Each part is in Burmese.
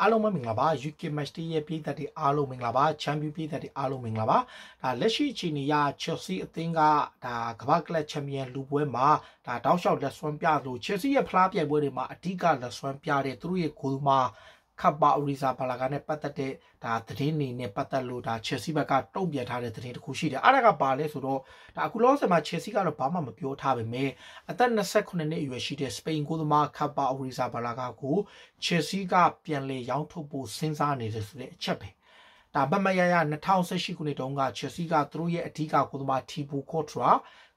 အားလုံးမင်္ဂလာပါ UK Match 1ရဲ့ပြည်သက်တွေအားလုံးမင်္ဂလာပါ Champion ပြည်သက်တွေအားလုံးမင်္ဂလာပါဒါလက်ရှိအချိန်ကြီး Chelsea အသင်းကဒါကမ္ဘာကလပ် Champion လူပွဲမှာဒါတောက်လျှောက်လက်စွမ်းပြလို့ Chelsea ရဲ့ဖလားပြိုင်ပွဲတွေမှာအဓိကလက်စွမ်းပြတဲ့သူတို့ရဲ့ဂိုးမှာခပ်ပါအူရီဇာဘာလာကနဲ့ပတ်သက်တဲ့ဒါသတင်းနေနဲ့ပတ်သက်လို့ဒါချက်စီဘက်ကတုံ့ပြန်ထားတဲ့သတင်းတစ်ခုရှိတယ်အဲ့ဒါကဘာလဲဆိုတော့ဒါအခုလောဆယ်မှာချက်စီကတော့ဘာမှမပြောထားပါပဲအသက်28နှစ်အရွယ်ရှိတဲ့စပိန်ကိုသမားခပ်ပါအူရီဇာဘာလာကကိုချက်စီကပြန်လည်ရောင်းထုတ်ဖို့စဉ်းစားနေတယ်ဆိုတဲ့အချက်ပဲဒါဗမရရ2018ခုနှစ်တုန်းကချက်စီကသူတို့ရဲ့အဓိကကိုသမားထီဘူကော့ထရာ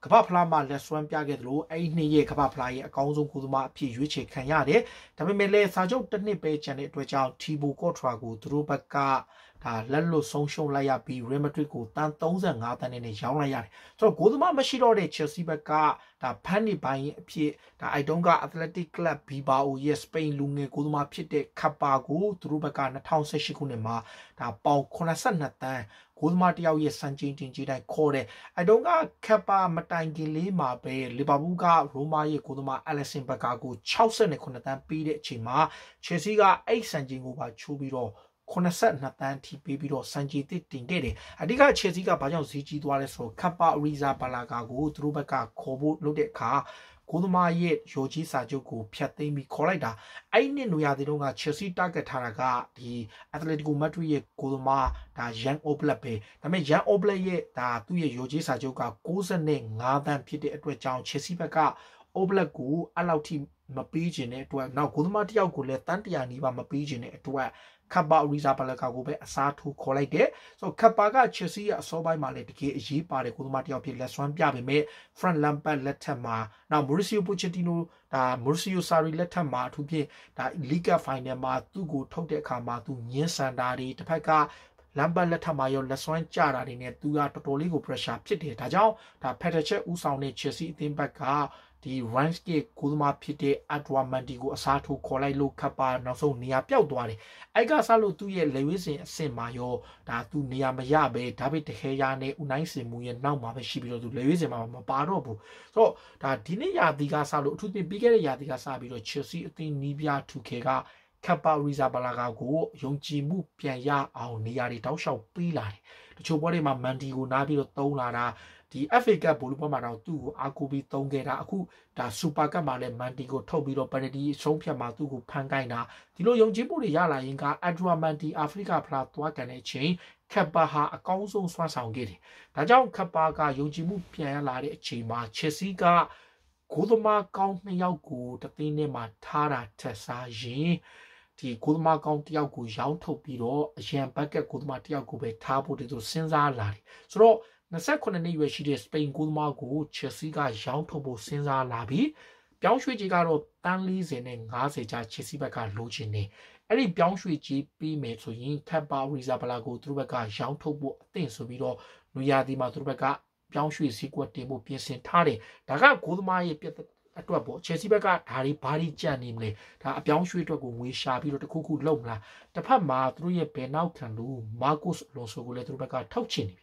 ကမ္ဘာဖလားမှာလက်စွမ်းပြခဲ့သလိုအဲ့ဒီနှစ်ရဲ့ကမ္ဘာဖလားရဲ့အကောင်းဆုံးကုသမာအဖြစ်ရွေးချယ်ခံရတယ်။ဒါပေမဲ့လည်းစာချုပ်တစ်နှစ်ပဲကျန်တဲ့အတွက်ကြောင့်ထီဘိုကော့ထရာကိုသူတို့ဘက်ကဒါလက်လွတ်ဆုံးရှုံးလိုက်ရပြီး Real Madrid ကိုတန်35တန်းနဲ့ရောင်းလိုက်ရတယ်။ဆိုတော့ဂိုးသမားမရှိတော့တဲ့ Chelsea ဘက်ကဒါဖန်နီပိုင်းအဖြစ်ဒါအိုက်တုံးက Athletic Club Bilbao ရဲ့ Spain လူငယ်ဂိုးသမားဖြစ်တဲ့ Kappa ကိုသူတို့ဘက်က2018ခုနှစ်မှာဒါပေါင်82တန်းဂိုးသမားတယောက်ရဲ့စံချိန်တင်ကြီးတိုင်းခေါ်တယ်အတုံးကခက်ပါမတိုင်ခင်လေးမှာပဲလီဗာပူးကရိုမာရဲ့ဂိုးသမားအလက်ဆင်ဘက်ကာကို69တန်းပေးတဲ့အချိန်မှာချယ်ဆီကအဲ့စံချိန်ကိုပါချိုးပြီးတော့82တန်းထိပေးပြီးတော့စံချီတစ်တင်ခဲ့တယ်အဓိကချယ်ဆီကဘာကြောင့်ဈေးကြီးသွားလဲဆိုတော့ခပ်ပါရီဇာဘလာကာကိုသူတို့ဘက်ကခေါ်ဖို့လုပ်တဲ့အခါဂိုးသမားရဲ့ရော်ကြီးစာချုပ်ကိုဖျက်သိမ်းပြီးခေါ်လိုက်တာအဲ့နှစ်နွေရာသီတုန်းက Chelsea target ထားတာကဒီ Atletico Madrid ရဲ့ဂိုးသမားဒါ Jan Oblak ပဲဒါပေမဲ့ Jan Oblak ရဲ့ဒါသူ့ရဲ့ရော်ကြီးစာချုပ်က65သန်းဖြစ်တဲ့အတွက်ကြောင့် Chelsea ဘက်ကအိုဘလက်ကိုအဲ့လောက်ထိမပေးခြင်းတဲ့အတွက်နောက်ဂိုးသမားတယောက်ကိုလည်းတန်တရာနီးပါမပေးခြင်းတဲ့အတွက်ခပ်ပါရီဇာဘလကာကိုပဲအစားထိုးခေါ်လိုက်တယ်ဆိုတော့ခပ်ပါကချက်စီရဲ့အစောပိုင်းမှာလည်းတကယ်အရေးပါတယ်ကိုသမားတယောက်ဖြစ်လက်စွမ်းပြပေမဲ့ front lampard လက်ထက်မှာနောက် Mauricio Pochettino ဒါ Mauricio Sarri လက်ထက်မှာအထူးဖြင့်ဒါ Liga Final မှာသူ့ကိုထုတ်တဲ့အခါမှာသူညှင်းဆန်တာတွေတစ်ဖက်ကလမ်ဘတ်လက်ထက်မှာရောလက်စွမ်းကြတာတွေနဲ့သူကတော်တော်လေးကို pressure ဖြစ်တယ်ဒါကြောင့်ဒါ Petacek ဦးဆောင်တဲ့ Chelsea အသင်းဘက်ကဒီ Ranske ကိုသမားဖြစ်တဲ့ Adwamanti ကိုအစားထိုးခေါ်လိုက်လို့ခပ်ပါနောက်ဆုံးနေရာပျောက်သွားတယ်။အဲ့ကစားလို့သူ့ရဲ့လက်ရွေးစင်အဆင့်မှာရောဒါသူနေရာမရပဲဒါပေတခဲရနဲ့ Unai စင်မူရဲ့နောက်မှာပဲရှိပြီးတော့သူလက်ရွေးစင်မှာမပါတော့ဘူး။ဆိုတော့ဒါဒီနေ့ရာသီကစားလို့အထူးသဖြင့်ပြီးခဲ့တဲ့ရာသီကစားပြီးတော့ Chelsea အသင်းနီးပြ 2K ကကပ်ပါရီဇာဘလာဂါကိုယုံကြည်မှု ပြန်ရအောင်နေရာတွေတောက်လျှောက်ပေးလာတယ်။တချို့ပွဲတွေမှာမန်တီကိုနားပြီးတော့တုံးလာတာဒီ FA Cup ဘောလုံးပွဲမှာတော့သူ့ကိုအာကိုပြီးတုံးခဲ့တာအခုဒါ Super Cup မှာလည်းမန်တီကိုထုတ်ပြီးတော့ penalty ဆုံးဖြတ်မှာသူ့ကိုဖမ်းကိုင်းတာဒီလိုယုံကြည်မှုတွေရလာရင်က Adra Manti Africa ဖလားသွားကန်တဲ့အချိန်ခပ်ပါဟာအကောင်းဆုံးဆွမ်းဆောင်ခဲ့တယ်။ဒါကြောင့်ခပ်ပါကယုံကြည်မှုပြန်ရလာတဲ့အချိန်မှာ Chelsea ကဂိုးသမားကောင်းနှစ်ယောက်ကို တသိန်းနဲ့မှထားတာထက်စားရင်ဒီကိုသမားကောင်းတယောက်ကိုရောင်းထုတ်ပြီးတော့အရန်ဘက်ကက်ကိုသမားတယောက်ကိုပဲထားဖို့ဒီလိုစဉ်းစားလာတယ်ဆိုတော့28နှစ်ရွယ်ရှိတဲ့စပိန်ကိုသမားကိုချက်စီကရောင်းထုတ်ဖို့စဉ်းစားလာပြီးပြောင်းရွှေ့ကြီးကတော့တန်း40နဲ့50ကြာချက်စီဘက်ကလိုချင်နေအဲ့ဒီပြောင်းရွှေ့ကြီးပြီးမယ်ဆိုရင်ထပ်ပါရီဇာဘလာကိုသူတို့ဘက်ကရောင်းထုတ်ဖို့အသင့်ဆိုပြီးတော့နူယာဒီမှာသူတို့ဘက်ကပြောင်းရွှေ့စည်းကွက်တင်ဖို့ပြင်ဆင်ထားတယ်ဒါကကိုသမားရဲ့ပြဿနာအတွက်ပေါ့ချယ်ဆီဘက်ကဒါတွေဘာတွေကြံနေမလဲဒါအပြောင်းရွှေ့အတွက်ကိုငွေရှာပြီးတော့တခုခု လုပ်မလားတစ်ဖက်မှာသူတို့ရဲ့ဘယ်နောက်ခံလို့မာကိုစ်လွန်ဆိုကိုလည်းသူတို့ဘက်ကထောက်ချင်နေပြီ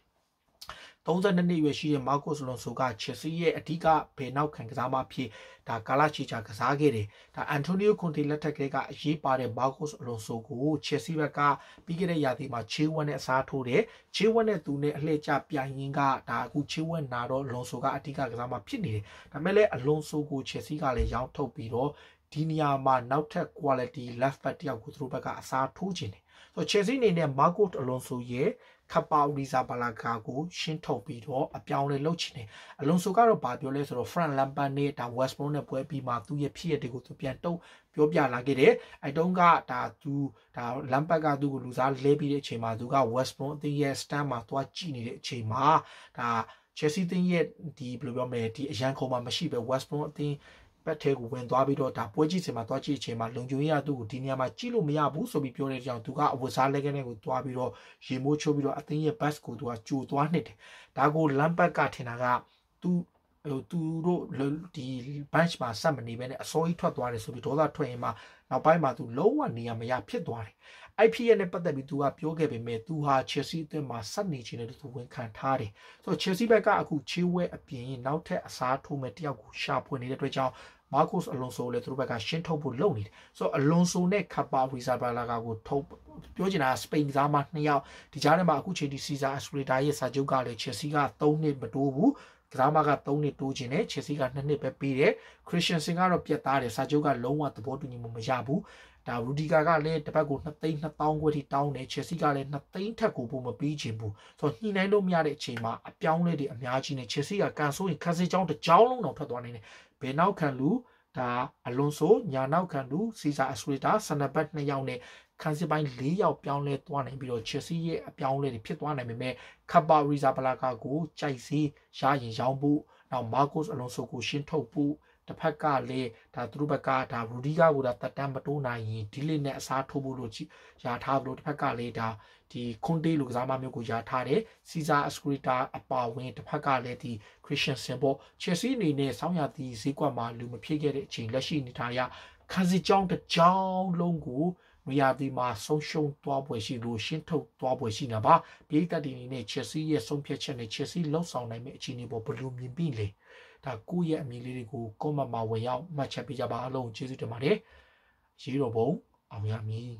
32နှစ်ရွယ်ရှိတဲ့မာကိုစလွန်ဆိုကချက်စီရဲ့အဓိကဘယ်နောက်ခံကစားမဖြစ်ဒါကာလာချီချာကစားခဲ့တယ်ဒါအန်တိုနီယိုခွန်တီလက်ထက်ကလေးကအရေးပါတဲ့မာကိုစလွန်ဆိုကိုချက်စီဘက်ကပြီးခဲ့တဲ့ရာသီမှာချေးဝက်နဲ့အစားထိုးတယ်ချေးဝက်နဲ့သူနဲ့အလှည့်ကျပြိုင်ရင်းကဒါအခုချေးဝက်နာတော့လွန်ဆိုကအဓိကကစားမဖြစ်နေတယ်ဒါမဲ့လည်းအလွန်ဆိုကိုချက်စီကလည်းရောင်းထုတ်ပြီးတော့ဒီနေရာမှာနောက်ထပ် quality left back တယောက်ကိုသူတို့ဘက်ကအစားထိုးခြင်းတယ်ဆိုတော့ Chelsea အနေနဲ့ Marco Alonso ရဲ့ခပ်ပါရီဇာဘလာကာကိုရှင်းထုတ်ပြီးတော့အပြောင်းလဲလုပ်ချင်တယ်အလွန်ဆိုကတော့ဘာပြောလဲဆိုတော့ front lampan နဲ့ဒါ west brom နဲ့ပွဲပြီးမှသူ့ရဲ့ဖြစ်ရတဲ့ကိုသူပြန်တုံးပြောပြလာခဲ့တယ်အဲတုန်းကဒါသူဒါလမ်ပတ်ကသူ့ကိုလူစားလဲပြီးတဲ့အချိန်မှာသူက west brom အသင်းရဲ့ stand မှာသွားကြည့်နေတဲ့အချိန်မှာဒါ Chelsea အသင်းရဲ့ဒီဘယ်လိုပြောမလဲဒီအရန်ခုံမှာမရှိပဲ West Brom အသင်းဘက်ထဲကိုဝင်သွားပြီးတော့ဒါပွဲကြည့်စင်မှာသွားကြည့်ချိန်မှာလုံခြုံရေးအသူကိုဒီနေရာမှာကြည့်လို့မရဘူးဆိုပြီးပြောတဲ့ကြောင့်သူကအဝတ်စားလက်ကနေကိုသွားပြီးတော့ရေမိုးချိုးပြီးတော့အသင်းရဲ့ bus ကိုသူကကြိုသွားနှစ်တယ်ဒါကိုလမ်ပတ်ကထင်တာကသူအဲ့လိုသူတို့ဒီ bench မှာဆက်မနေဘဲနဲ့အစိုးရထွက်သွားတယ်ဆိုပြီးဒေါသထွက်ရင်မှနောက်ပိုင်းမှာသူလုံးဝနေရမရဖြစ်သွားတယ်။အဲ့ဖြစ်ရတဲ့ပတ်သက်ပြီးသူကပြောခဲ့ပေမဲ့သူဟာ Chelsea အသင်းမှာဆက်နေချင်တယ်သူဝန်ခံထားတယ်။ဆိုတော့ Chelsea ဘက်ကအခုချေးဝဲအပြင်နောက်ထပ်အစားထိုးမဲ့တယောက်ကိုရှာဖွေနေတဲ့အတွက်ကြောင့် Marcos Alonso လည်းသူတို့ဘက်ကရှင်းထုတ်ဖို့လုပ်နေတယ်။ဆိုတော့ Alonso နဲ့ Kepa Arrizabalaga ကိုထုတ်ပြောချင်တာစပိန်ကစားမနှစ်ယောက်ဒီကြားထဲမှာအခုချိန်ဒီ Cesar Azpilicueta ရဲ့စာချုပ်ကလည်း Chelsea က3နှစ်မတိုးဘူး။ဂရာမာက3နှစ်တိုးခြင်းနဲ့ချယ်ဆီက2နှစ်ပဲပေးတယ်ခရစ်ရှင်စင်ကတော့ပြတ်သားတယ်စာချုပ်ကလုံးဝသဘောတူညီမှုမရဘူးဒါရူဒီဂါကလည်းတစ်ပတ်ကို2သိန်း2000ခွဲထိတောင်းတယ်ချယ်ဆီကလည်း2သိန်းထက်ကိုပိုမပေးချင်ဘူးဆိုတော့ညှိနှိုင်းလို့မရတဲ့အချိန်မှာအပြောင်းလဲတွေအများကြီးနဲ့ချယ်ဆီကကန်ဆိုးရင်ခက်စစ်ကြောင်းတစ်ကြောင်းလုံးတော့ထွက်သွားနိုင်တယ်ဘယ်နောက်ခံလူဒါအလွန်ဆိုညာနောက်ခံသူစီစာအဆူရီတာဆန်နဘတ်နှစ်ယောက်နဲ့ခန်းစစ်ပိုင်း၄ယောက်ပြောင်းလဲသွားနိုင်ပြီးတော့ချက်စီရဲ့အပြောင်းလဲတွေဖြစ်သွားနိုင်ပေမဲ့ခပ်ပါရီဇာဘလာကာကိုကြိုက်စီရရင်ရောင်းဖို့နောက်မာကိုစ်အလွန်ဆိုကိုရှင်းထုတ်ဖို့တစ်ဖက်ကလည်းဒါသူတို့ဘက်ကဒါရူဒီဂါကိုဒါတက်တန်းမတိုးနိုင်ရင်ဒီလေးနဲ့အစားထိုးဖို့လို့ရာထားလို့တစ်ဖက်ကလည်းဒါဒီခွန်တေးလူကစားမမျိုးကိုရာထားတယ်စီဇာအစကရီတာအပါဝင်တစ်ဖက်ကလည်းဒီခရစ်ရှင်စင်ပေါ်ချက်စီအနေနဲ့ဆောင်းရသည့်ဈေးကွက်မှာလူမဖြစ်ခဲ့တဲ့အချိန်လက်ရှိနေထိုင်ရခန်းစီကြောင်းတစ်ကြောင်းလုံးကိုနွေရာသီမှာဆုံးရှုံးသွားပွဲရှိလို့ရှင်းထုတ်သွားပွဲရှိနေပါပြည်သက်တည်နေတဲ့ချက်စီရဲ့ဆုံးဖြတ်ချက်နဲ့ချက်စီလောက်ဆောင်နိုင်မယ့်အခြေအနေပေါ်ဘယ်လိုမြင်ပြီးလဲ။ဒါကိုယ့်ရဲ့အမြင်လေးတွေကို comment မှာဝင်ရောက်မှတ်ချက်ပေးကြပါအားလုံးကျေးဇူးတင်ပါတယ်ရေးတော်ပုံအောင်ရမည်